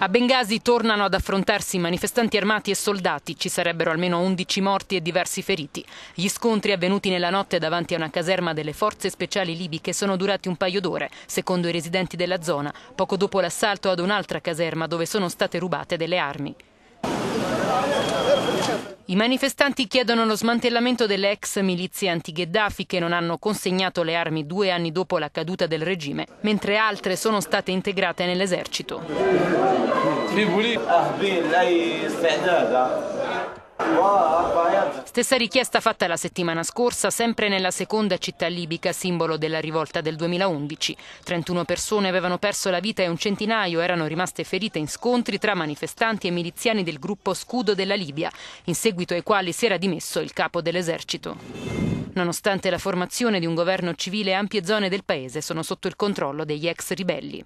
A Bengasi tornano ad affrontarsi manifestanti armati e soldati, ci sarebbero almeno 11 morti e diversi feriti. Gli scontri avvenuti nella notte davanti a una caserma delle forze speciali libiche sono durati un paio d'ore, secondo i residenti della zona, poco dopo l'assalto ad un'altra caserma dove sono state rubate delle armi. I manifestanti chiedono lo smantellamento delle ex milizie anti-Gheddafi che non hanno consegnato le armi due anni dopo la caduta del regime, mentre altre sono state integrate nell'esercito. Stessa richiesta fatta la settimana scorsa, sempre nella seconda città libica, simbolo della rivolta del 2011. 31 persone avevano perso la vita e un centinaio erano rimaste ferite in scontri tra manifestanti e miliziani del gruppo Scudo della Libia, in seguito ai quali si era dimesso il capo dell'esercito. Nonostante la formazione di un governo civile, ampie zone del paese sono sotto il controllo degli ex ribelli.